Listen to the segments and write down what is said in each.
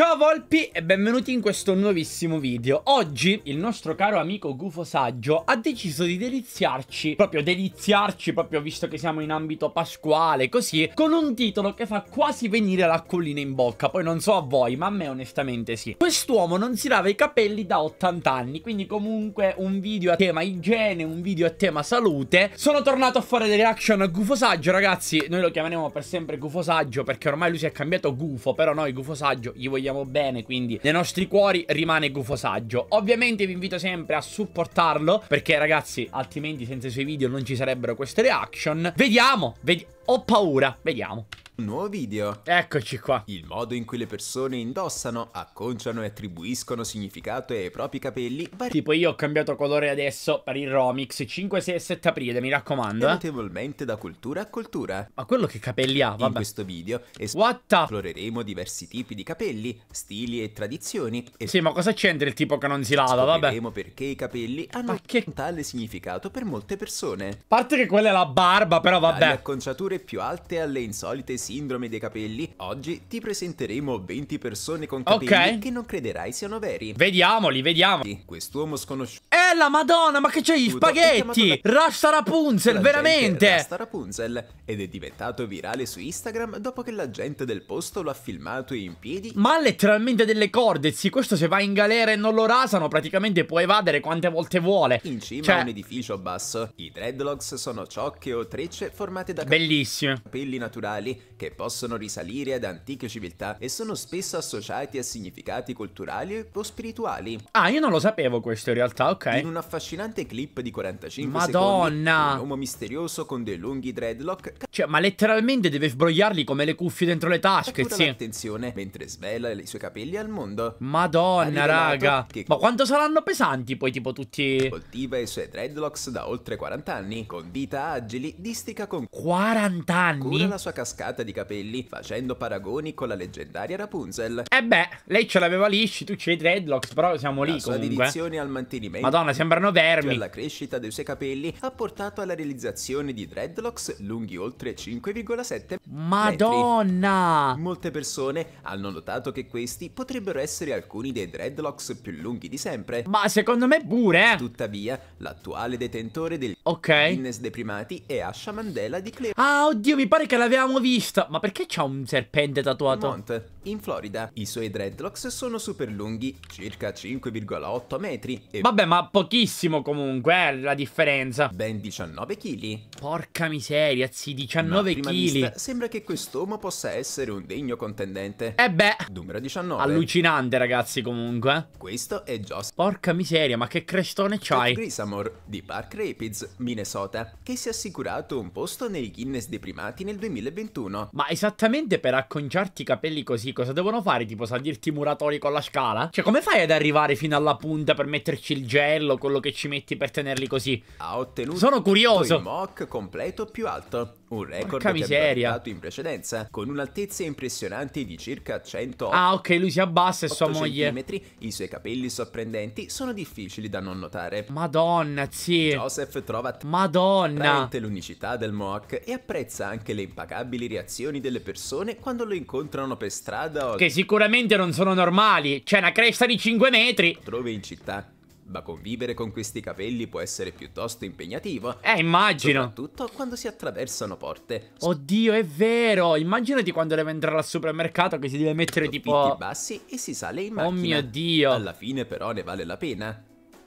Ciao Volpi e benvenuti in questo nuovissimo video. Oggi il nostro caro amico Gufo Saggio ha deciso di deliziarci, proprio deliziarci, proprio visto che siamo in ambito pasquale, così, con un titolo che fa quasi venire l'acquolina in bocca. Poi non so a voi, ma a me onestamente sì. Quest'uomo non si lava i capelli da 80 anni, quindi comunque un video a tema igiene, un video a tema salute. Sono tornato a fare delle reaction a Gufo Saggio, ragazzi. Noi lo chiameremo per sempre Gufo Saggio perché ormai lui si è cambiato Gufo, però noi Gufo Saggio gli vogliamo vogliamo bene, quindi nei nostri cuori rimane Gufo Saggio. Ovviamente vi invito sempre a supportarlo, perché ragazzi, altrimenti senza i suoi video non ci sarebbero queste reaction. Vediamo, ved ho paura, vediamo. Un nuovo video. Eccoci qua. Il modo in cui le persone indossano, acconciano e attribuiscono significato ai propri capelli Tipo io ho cambiato colore adesso per il Romix 5, 6 e 7 aprile, mi raccomando. Eh? Notevolmente da cultura a cultura. Ma quello che capelli ha, vabbè. In questo video esploreremo diversi tipi di capelli stili e tradizioni. E sì, ma cosa c'entra il tipo che non si lava? Vabbè. Vedremo perché i capelli hanno ma che... tale significato per molte persone. A parte che quella è la barba, però vabbè. Dalle acconciature più alte alle insolite sindrome dei capelli, oggi ti presenteremo 20 persone con capelli okay. che non crederai siano veri. Vediamoli, vediamoli. Quest'uomo sconosciuto. Eh la madonna, ma che c'è gli spaghetti? Da... Rasta Rapunzel, veramente! Rasta Rapunzel ed è diventato virale su Instagram dopo che la gente del posto lo ha filmato in piedi. Ma letteralmente delle corde. Sì, questo se va in galera e non lo rasano, praticamente può evadere quante volte vuole. In cima cioè... a un edificio basso, i dreadlocks sono ciocche o trecce formate da Bellissime. capelli naturali che possono risalire ad antiche civiltà e sono spesso associati a significati culturali o spirituali. Ah, io non lo sapevo questo in realtà, ok. In un affascinante clip di 45 Madonna. secondi, un uomo misterioso con dei lunghi dreadlock... Cioè, ma letteralmente deve sbrogliarli come le cuffie dentro le tasche, sì. attenzione, mentre svela i suoi capelli al mondo. Madonna, raga. Che... Ma quanto saranno pesanti poi tipo tutti... Coltiva i suoi dreadlocks da oltre 40 anni, con dita agili, distica con... 40 anni? Cura la sua cascata di capelli, facendo paragoni con la leggendaria Rapunzel. E eh beh, lei ce l'aveva lisci, tu c'hai i dreadlocks, però siamo lì comunque. La sua dedizione al mantenimento... Madonna, sembrano vermi. La crescita dei suoi capelli ha portato alla realizzazione di dreadlocks lunghi oltre 5,7 Madonna! Metri. Molte persone hanno notato che che questi potrebbero essere alcuni dei dreadlocks più lunghi di sempre. Ma secondo me pure, eh. Tuttavia, l'attuale detentore del okay. Guinness dei primati è Asha Mandela di Cleveland. Ah, oddio, mi pare che l'avevamo vista! Ma perché c'ha un serpente tatuato? Mont, in Florida. I suoi dreadlocks sono super lunghi, circa 5,8 metri. E... Vabbè, ma pochissimo comunque, è eh, la differenza. Ben 19 kg. Porca miseria, sì, 19 kg. Sembra che quest'uomo possa essere un degno contendente. E eh beh. Dunque, numero 19. Allucinante, ragazzi, comunque. Questo è Joss. Porca miseria, ma che crestone c'hai? Grisamore di Park Rapids, Minnesota, che si è assicurato un posto nei Guinness dei primati nel 2021. Ma esattamente per acconciarti i capelli così, cosa devono fare? Tipo salirti i muratori con la scala? Cioè, come fai ad arrivare fino alla punta per metterci il gello, quello che ci metti per tenerli così? Ha ottenuto Sono curioso. il mock completo più alto un record Porca che miseria. abbiamo in precedenza con un'altezza impressionante di circa 100 Ah, ok, lui si abbassa e sua moglie. I suoi capelli sorprendenti sono difficili da non notare. Madonna, sì. Joseph trova Madonna l'unicità del Mohawk e apprezza anche le impagabili reazioni delle persone quando lo incontrano per strada o... che sicuramente non sono normali. C'è una cresta di 5 metri. trovi in città ma convivere con questi capelli può essere piuttosto impegnativo. Eh, immagino. Soprattutto quando si attraversano porte. Oddio, è vero! Immaginati quando deve entrare al supermercato che si deve mettere Soffitti tipo... bassi e si sale in macchina. Oh mio Dio! Alla fine però ne vale la pena.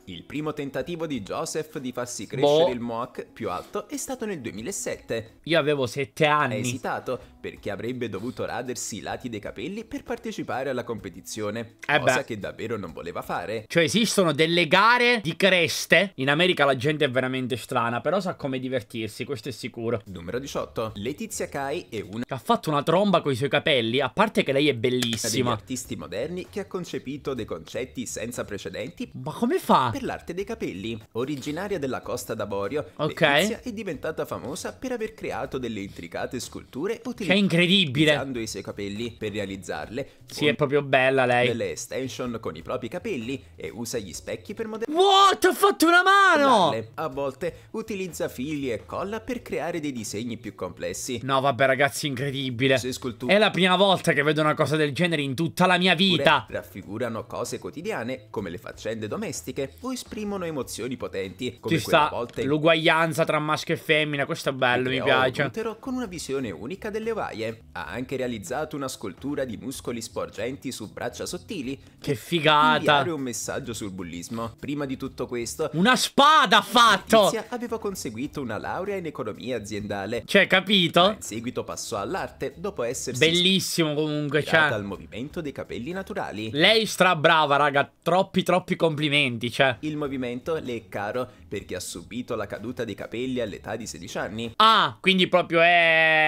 Il primo tentativo di Joseph di farsi boh. crescere boh. il Mohawk più alto è stato nel 2007. Io avevo 7 anni. Ha esitato perché avrebbe dovuto radersi i lati dei capelli per partecipare alla competizione, eh cosa beh. che davvero non voleva fare. Cioè esistono delle gare di creste. In America la gente è veramente strana, però sa come divertirsi, questo è sicuro. Numero 18. Letizia Kai è una che ha fatto una tromba con i suoi capelli, a parte che lei è bellissima. Degli artisti moderni che ha concepito dei concetti senza precedenti. Ma come fa? per l'arte dei capelli. Originaria della Costa d'Avorio, okay. Letizia è diventata famosa per aver creato delle intricate sculture utilizzando i suoi capelli per realizzarle. Sì, è proprio bella lei. Delle extension con i propri capelli e usa gli specchi per modellare. What? Ho fatto una mano! A volte utilizza fili e colla per creare dei disegni più complessi. No, vabbè, ragazzi, incredibile. È la prima volta che vedo una cosa del genere in tutta la mia vita. Raffigurano cose quotidiane, come le faccende domestiche, o esprimono emozioni potenti, come Ci sta volte... l'uguaglianza tra maschio e femmina, questo è bello, mi piace. Lutero con una visione unica delle ovaie. Ha anche realizzato una scultura di muscoli sporgenti su braccia sottili. Che figata! Inviare un messaggio sul bullismo. Prima di tutto questo... Una spada ha fatto! aveva conseguito una laurea in economia aziendale. Cioè, capito? Ma in seguito passò all'arte dopo essersi... Bellissimo comunque, cioè... ...al movimento dei capelli naturali. Lei stra brava, raga. Troppi, troppi complimenti, cioè... Eh. Il movimento le è caro perché ha subito la caduta dei capelli all'età di 16 anni. Ah, quindi proprio è...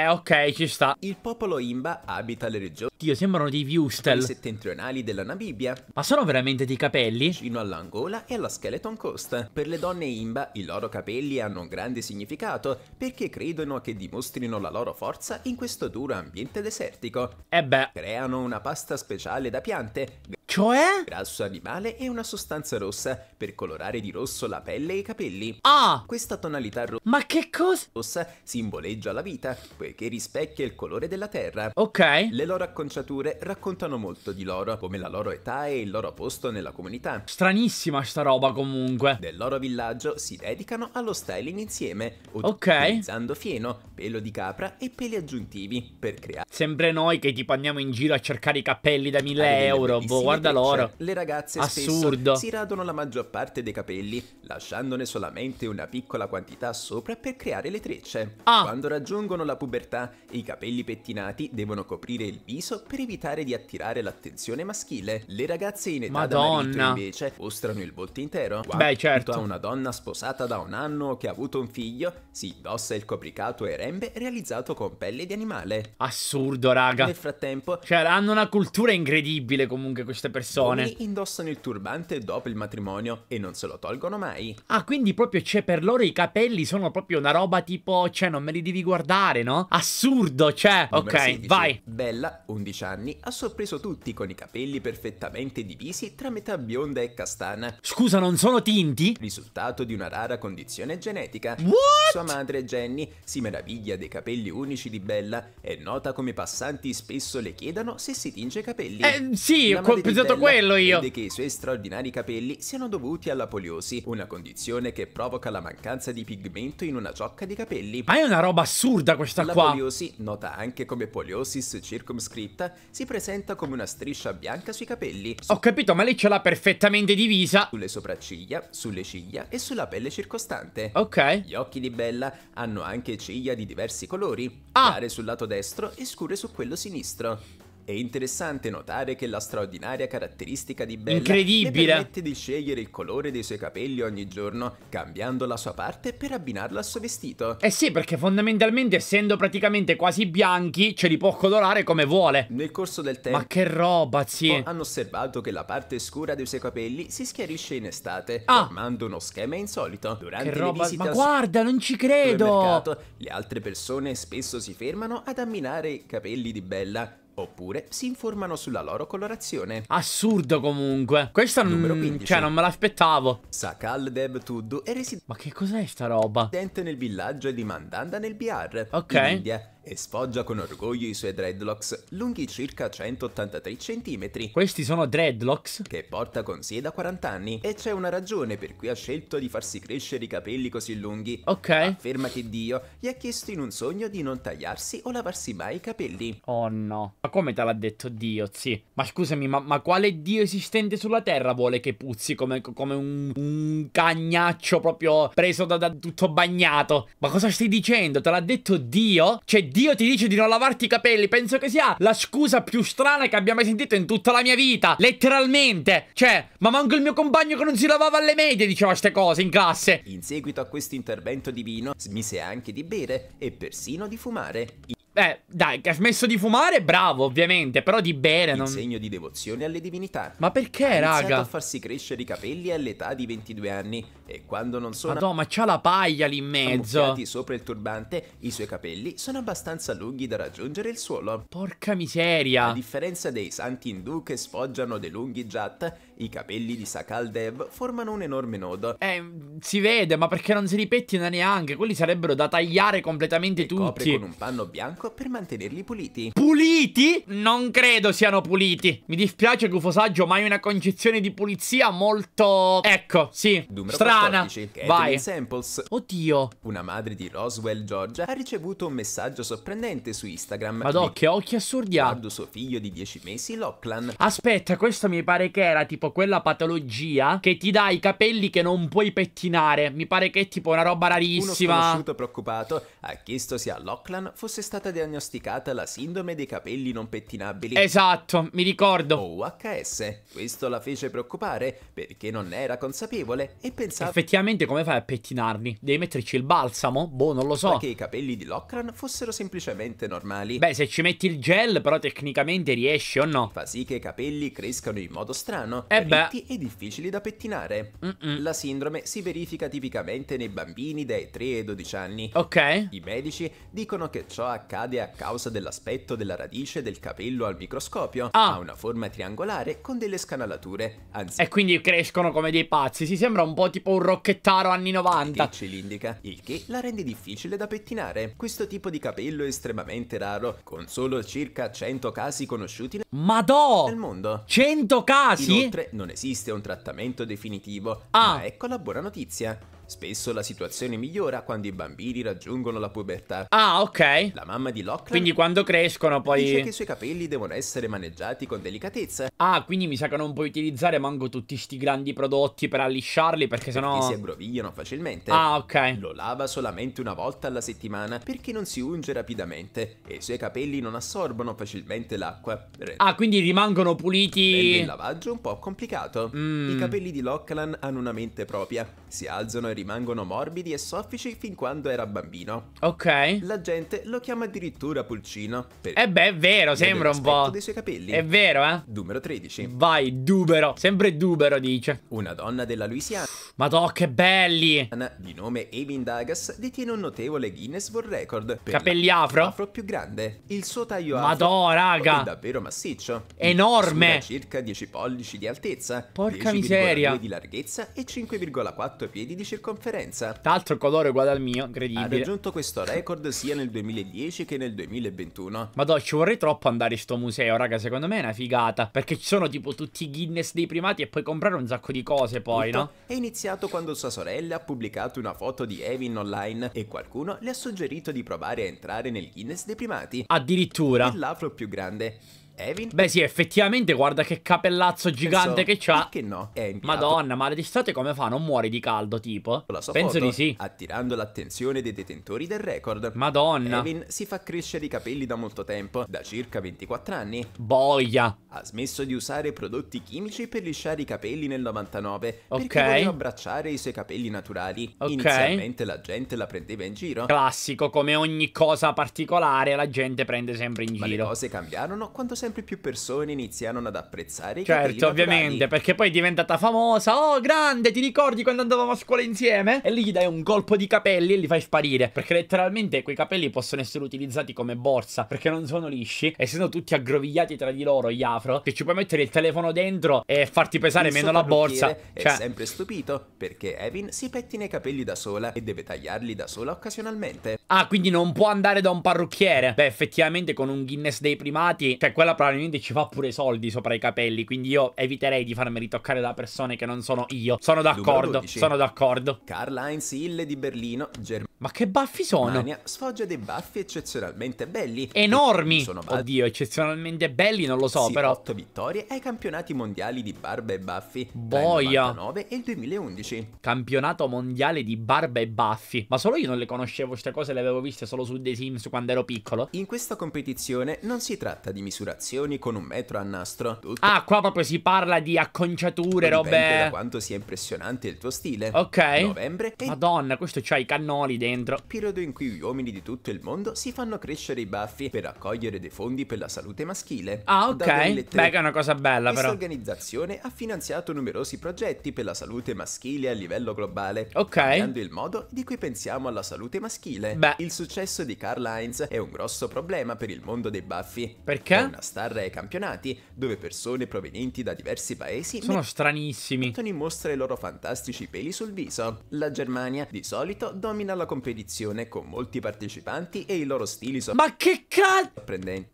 Eh, ok, ci sta. Il popolo Imba abita le regioni... Dio, sembrano dei viustel. settentrionali della Namibia. Ma sono veramente dei capelli? Fino all'Angola e alla Skeleton Coast. Per le donne Imba i loro capelli hanno un grande significato perché credono che dimostrino la loro forza in questo duro ambiente desertico. E eh beh. Creano una pasta speciale da piante cioè? Grasso animale e una sostanza rossa per colorare di rosso la pelle e i capelli. Ah! Questa tonalità rossa... Ma che cosa? Rossa simboleggia la vita, poiché rispecchia il colore della terra. Ok. Le loro acconciature raccontano molto di loro, come la loro età e il loro posto nella comunità. Stranissima sta roba comunque. Nel loro villaggio si dedicano allo styling insieme, utilizzando okay. fieno, pelo di capra e peli aggiuntivi per creare... Sempre noi che tipo andiamo in giro a cercare i capelli da 1000 euro, boh, guarda guarda cioè, loro. Le ragazze Assurdo. si radono la maggior parte dei capelli, lasciandone solamente una piccola quantità sopra per creare le trecce. Ah. Quando raggiungono la pubertà, i capelli pettinati devono coprire il viso per evitare di attirare l'attenzione maschile. Le ragazze in età Madonna. da marito invece mostrano il volto intero. Quando Beh, certo. a una donna sposata da un anno che ha avuto un figlio, si indossa il copricato e rembe realizzato con pelle di animale. Assurdo, raga. Nel frattempo, cioè, hanno una cultura incredibile comunque queste persone persone. Alcuni indossano il turbante dopo il matrimonio e non se lo tolgono mai. Ah, quindi proprio c'è per loro i capelli sono proprio una roba tipo, cioè non me li devi guardare, no? Assurdo, cioè. Numero ok, 16. vai. Bella, 11 anni, ha sorpreso tutti con i capelli perfettamente divisi tra metà bionda e castana. Scusa, non sono tinti? Risultato di una rara condizione genetica. What? Sua madre Jenny si meraviglia dei capelli unici di Bella e nota come i passanti spesso le chiedano se si tinge i capelli. Eh, sì, ho detto quello io. Crede che i suoi straordinari capelli siano dovuti alla poliosi, una condizione che provoca la mancanza di pigmento in una ciocca di capelli. Ma è una roba assurda questa la qua. La poliosi, nota anche come poliosis circumscritta, si presenta come una striscia bianca sui capelli. Ho capito, ma lei ce l'ha perfettamente divisa. Sulle sopracciglia, sulle ciglia e sulla pelle circostante. Ok. Gli occhi di Bella hanno anche ciglia di diversi colori, ah. chiare sul lato destro e scure su quello sinistro. È interessante notare che la straordinaria caratteristica di Bella Incredibile. permette di scegliere il colore dei suoi capelli ogni giorno, cambiando la sua parte per abbinarla al suo vestito. Eh sì, perché fondamentalmente essendo praticamente quasi bianchi, ce li può colorare come vuole. Nel corso del tempo... Ma che roba, sì. Oh, hanno osservato che la parte scura dei suoi capelli si schiarisce in estate, ah. formando uno schema insolito. Durante che roba... Ma guarda, non ci credo! Mercato, le altre persone spesso si fermano ad amminare i capelli di Bella Oppure si informano sulla loro colorazione. Assurdo comunque. Questo è numero non... Cioè, non me l'aspettavo. Sakal Deb Tuddu è residente. Ma che cos'è sta roba? Residente nel villaggio di Mandanda nel BR. Ok. In India e sfoggia con orgoglio i suoi dreadlocks lunghi circa 183 cm. Questi sono dreadlocks? Che porta con sé da 40 anni e c'è una ragione per cui ha scelto di farsi crescere i capelli così lunghi. Ok. Afferma che Dio gli ha chiesto in un sogno di non tagliarsi o lavarsi mai i capelli. Oh no. Ma come te l'ha detto Dio, sì? Ma scusami, ma, ma, quale Dio esistente sulla terra vuole che puzzi come, come un, un, cagnaccio proprio preso da, da tutto bagnato? Ma cosa stai dicendo? Te l'ha detto Dio? Cioè Dio ti dice di non lavarti i capelli, penso che sia la scusa più strana che abbia mai sentito in tutta la mia vita. Letteralmente. Cioè, ma manco il mio compagno che non si lavava alle medie diceva queste cose in classe. In seguito a questo intervento divino, smise anche di bere e persino di fumare. Beh, dai, che ha smesso di fumare, bravo, ovviamente, però di bere non... Un segno di devozione alle divinità. Ma perché, ha raga? Ha iniziato a farsi crescere i capelli all'età di 22 anni e quando non sono... Madonna, ma c'ha la paglia lì in mezzo. sopra il turbante, i suoi capelli sono abbastanza lunghi da raggiungere il suolo. Porca miseria. A differenza dei santi indù che sfoggiano dei lunghi jat, i capelli di Sakal Dev formano un enorme nodo. Eh, si vede, ma perché non si ripettina neanche? Quelli sarebbero da tagliare completamente e tutti. copre con un panno bianco per mantenerli puliti. Puliti? Non credo siano puliti. Mi dispiace, Gufosaggio, ma hai una concezione di pulizia molto... Ecco, sì, Numero strana. 14, Vai. Samples. Oddio. Una madre di Roswell, Georgia, ha ricevuto un messaggio sorprendente su Instagram. Madò, che occhi assurdi ha. Ah. Guardo suo figlio di 10 mesi, Lachlan. Aspetta, questo mi pare che era tipo tipo quella patologia che ti dà i capelli che non puoi pettinare. Mi pare che è tipo una roba rarissima. Uno sconosciuto preoccupato ha chiesto se a Lachlan fosse stata diagnosticata la sindrome dei capelli non pettinabili. Esatto, mi ricordo. OHS. Questo la fece preoccupare perché non ne era consapevole e pensava... Effettivamente come fai a pettinarli? Devi metterci il balsamo? Boh, non lo so. Che i capelli di Lachlan fossero semplicemente normali. Beh, se ci metti il gel però tecnicamente riesci o no? Fa sì che i capelli crescano in modo strano. Eh ritti e difficili da pettinare. Mm -mm. La sindrome si verifica tipicamente nei bambini dai 3 ai 12 anni. Ok. I medici dicono che ciò accade a causa dell'aspetto della radice del capello al microscopio. Ah. Ha una forma triangolare con delle scanalature. Anzi. E quindi crescono come dei pazzi. Si sembra un po' tipo un rocchettaro anni 90. Che cilindrica, il che la rende difficile da pettinare. Questo tipo di capello è estremamente raro, con solo circa 100 casi conosciuti Madò! nel mondo. 100 casi? Inoltre, non esiste un trattamento definitivo. Ah. Ma ecco la buona notizia. Spesso la situazione migliora quando i bambini raggiungono la pubertà. Ah, ok. La mamma di Lachlan Quindi quando crescono poi... Dice che i suoi capelli devono essere maneggiati con delicatezza. Ah, quindi mi sa che non puoi utilizzare manco tutti sti grandi prodotti per allisciarli perché sennò... Perché si aggrovigliano facilmente. Ah, ok. Lo lava solamente una volta alla settimana perché non si unge rapidamente e i suoi capelli non assorbono facilmente l'acqua. Ah, quindi rimangono puliti... Rende il lavaggio è un po' complicato. Mm. I capelli di Lachlan hanno una mente propria. Si alzano e rimangono morbidi e soffici fin quando era bambino. Ok. La gente lo chiama addirittura Pulcino. Eh beh, è vero, sembra un po'. dei suoi capelli. È vero, eh? Numero 13. Vai, Dubero. Sempre Dubero, dice. Una donna della Louisiana. Madò, che belli! Di nome Avin Dagas detiene un notevole Guinness World Record. Per Capelli afro? Afro più grande. Il suo taglio afro. Madò, raga! È davvero massiccio. Enorme! Sura circa 10 pollici di altezza. Porca miseria. di larghezza e 5,4 piedi di circolazione circonferenza. D'altro colore uguale al mio, incredibile. Ha raggiunto questo record sia nel 2010 che nel 2021. Madò, ci vorrei troppo andare in sto museo, raga, secondo me è una figata, perché ci sono tipo tutti i Guinness dei primati e puoi comprare un sacco di cose poi, Tutto no? È iniziato quando sua sorella ha pubblicato una foto di Evin online e qualcuno le ha suggerito di provare a entrare nel Guinness dei primati. Addirittura. l'afro più grande. Evin? Beh sì, effettivamente guarda che capellazzo gigante Penso, che c'ha. Perché no? È Madonna, ma d'estate come fa? Non muore di caldo, tipo? Penso foto, di sì. Attirando l'attenzione dei detentori del record. Madonna. Evin si fa crescere i capelli da molto tempo, da circa 24 anni. Boia. Ha smesso di usare prodotti chimici per lisciare i capelli nel 99. Ok. Perché voleva abbracciare i suoi capelli naturali. Ok. Inizialmente la gente la prendeva in giro. Classico, come ogni cosa particolare, la gente prende sempre in giro. Ma le cose cambiarono quando si sempre più persone iniziarono ad apprezzare certo, i Certo, ovviamente, naturali. perché poi è diventata famosa. Oh, grande, ti ricordi quando andavamo a scuola insieme? E lì gli dai un colpo di capelli e li fai sparire. Perché letteralmente quei capelli possono essere utilizzati come borsa, perché non sono lisci, essendo tutti aggrovigliati tra di loro gli afro, che ci puoi mettere il telefono dentro e farti pesare il meno la borsa. È cioè... sempre stupito, perché Evin si pettina i capelli da sola e deve tagliarli da sola occasionalmente. Ah, quindi non può andare da un parrucchiere? Beh, effettivamente con un Guinness dei primati, cioè quella probabilmente ci fa pure soldi sopra i capelli, quindi io eviterei di farmi ritoccare da persone che non sono io. Sono d'accordo, sono d'accordo. Karl Heinz Hille di Berlino, Germania. Ma che baffi sono? Germania sfoggia dei baffi eccezionalmente belli. Enormi! Sono Oddio, eccezionalmente belli, non lo so, sì, però. 8 vittorie ai campionati mondiali di barba e baffi. Boia! Tra il e il 2011. Campionato mondiale di barba e baffi. Ma solo io non le conoscevo queste cose, le avevo viste solo su The Sims quando ero piccolo. In questa competizione non si tratta di misurazione operazioni con un metro a nastro. Tutto ah, qua proprio si parla di acconciature, robe. Dipende da quanto sia impressionante il tuo stile. Ok. Novembre. E... Madonna, questo c'ha i cannoli dentro. Periodo in cui gli uomini di tutto il mondo si fanno crescere i baffi per raccogliere dei fondi per la salute maschile. Ah, ok. Beh, è una cosa bella, però. Questa organizzazione ha finanziato numerosi progetti per la salute maschile a livello globale. Ok. Cambiando il modo di cui pensiamo alla salute maschile. Beh. Il successo di Karl Heinz è un grosso problema per il mondo dei baffi. Perché? È una star ai campionati, dove persone provenienti da diversi paesi sono met- stranissimi. Mettono in mostra i loro fantastici peli sul viso. La Germania di solito domina la competizione con molti partecipanti e i loro stili sono Ma che cazzo! sorprendenti.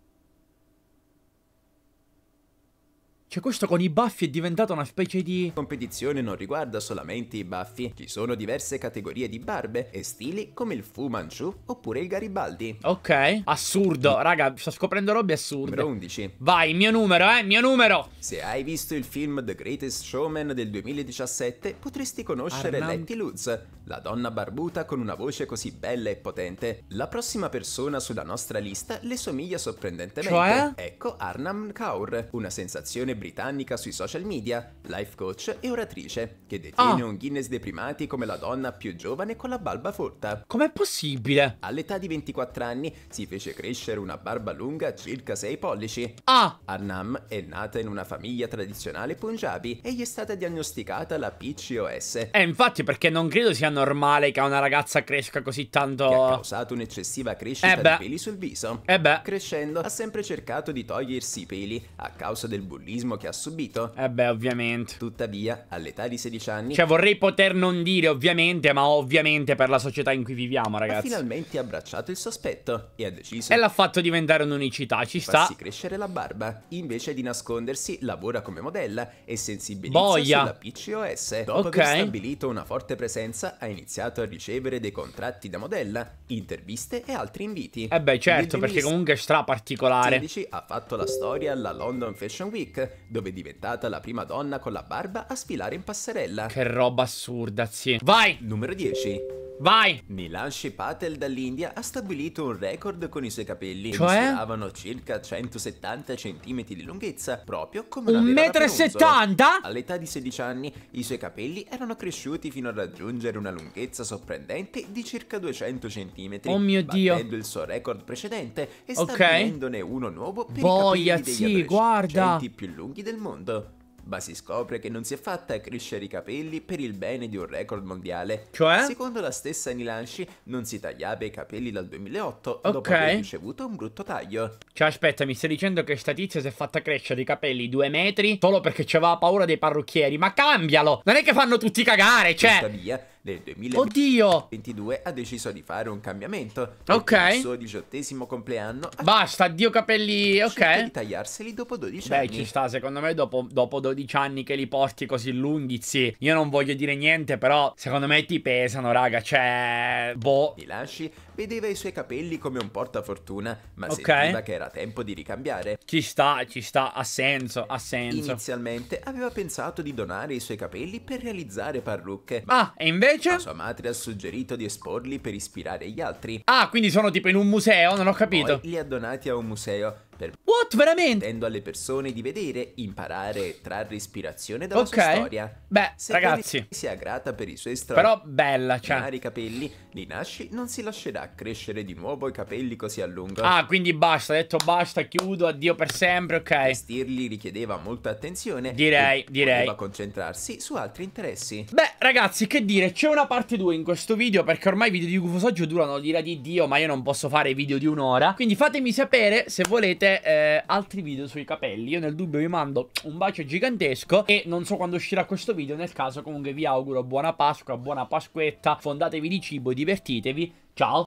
Cioè questo con i baffi è diventato una specie di... competizione non riguarda solamente i baffi, ci sono diverse categorie di barbe e stili come il Fu Manchu oppure il Garibaldi. Ok, assurdo, raga, sto scoprendo robe assurde. Numero 11. Vai, mio numero, eh, mio numero! Se hai visto il film The Greatest Showman del 2017 potresti conoscere Arnand... Letty Lutz, la donna barbuta con una voce così bella e potente. La prossima persona sulla nostra lista le somiglia sorprendentemente. Cioè? Ecco Arnam Kaur, una sensazione britannica sui social media, life coach e oratrice, che detiene ah. un Guinness dei primati come la donna più giovane con la barba folta. Com'è possibile? All'età di 24 anni si fece crescere una barba lunga circa 6 pollici. Ah! Arnam è nata in una famiglia tradizionale punjabi e gli è stata diagnosticata la PCOS. Eh, infatti, perché non credo sia normale che una ragazza cresca così tanto. Che ha causato un'eccessiva crescita eh di peli sul viso. Eh beh. Crescendo, ha sempre cercato di togliersi i peli a causa del bullismo bullismo che ha subito. Eh beh, ovviamente. Tuttavia, all'età di 16 anni... Cioè, vorrei poter non dire ovviamente, ma ovviamente per la società in cui viviamo, ragazzi. Ha finalmente abbracciato il sospetto e ha deciso... E l'ha fatto diventare un'unicità, ci sta. Farsi crescere la barba. Invece di nascondersi, lavora come modella e sensibilizza Boia. sulla PCOS. Dopo okay. aver stabilito una forte presenza, ha iniziato a ricevere dei contratti da modella, interviste e altri inviti. Eh beh, certo, perché comunque è stra particolare. 16 ha fatto la storia alla London Fashion Week dove è diventata la prima donna con la barba a sfilare in passerella. Che roba assurda, sì. Vai! Numero 10. Vai! Milan Patel dall'India ha stabilito un record con i suoi capelli. Cioè? Che Misuravano circa 170 cm di lunghezza, proprio come un metro e 70? All'età di 16 anni i suoi capelli erano cresciuti fino a raggiungere una lunghezza sorprendente di circa 200 cm. Oh mio dio! il suo record precedente e okay. stabilendone uno nuovo per Boia, i capelli degli sì, guarda. più lunghi del mondo ma si scopre che non si è fatta crescere i capelli per il bene di un record mondiale. Cioè? Secondo la stessa Nilanshi, non si tagliava i capelli dal 2008 okay. dopo aver ricevuto un brutto taglio. Cioè, aspetta, mi stai dicendo che sta tizia si è fatta crescere i capelli due metri solo perché aveva paura dei parrucchieri? Ma cambialo! Non è che fanno tutti cagare, cioè! Tuttavia, del 2022 Oddio! ha deciso di fare un cambiamento. Ok. Il suo diciottesimo compleanno. Basta, addio capelli. Ok. di tagliarseli dopo 12 Beh, anni. Beh, ci sta, secondo me dopo, dopo, 12 anni che li porti così lunghi, sì. Io non voglio dire niente, però secondo me ti pesano, raga. Cioè, boh. Mi lasci vedeva i suoi capelli come un portafortuna, ma okay. sentiva che era tempo di ricambiare. Ci sta, ci sta, ha senso, ha senso. Inizialmente aveva pensato di donare i suoi capelli per realizzare parrucche. Ah, e invece? La sua madre ha suggerito di esporli per ispirare gli altri. Ah, quindi sono tipo in un museo, non ho capito. Poi li ha donati a un museo per What, veramente? Tendo alle persone di vedere, imparare trarre ispirazione dalla okay. storia. Beh, Se ragazzi, sia grata per i suoi strani. Però bella, cioè. i capelli, li nasci, non si lascerà crescere di nuovo i capelli così a lungo. Ah, quindi basta, ha detto basta, chiudo, addio per sempre, ok. Vestirli richiedeva molta attenzione. Direi, direi. Doveva concentrarsi su altri interessi. Beh, ragazzi, che dire, c'è una parte 2 in questo video perché ormai i video di Gufosoggio durano l'ira di Dio, ma io non posso fare video di un'ora. Quindi fatemi sapere se volete sicuramente eh, altri video sui capelli. Io nel dubbio vi mando un bacio gigantesco e non so quando uscirà questo video, nel caso comunque vi auguro buona Pasqua, buona Pasquetta, fondatevi di cibo, divertitevi, ciao!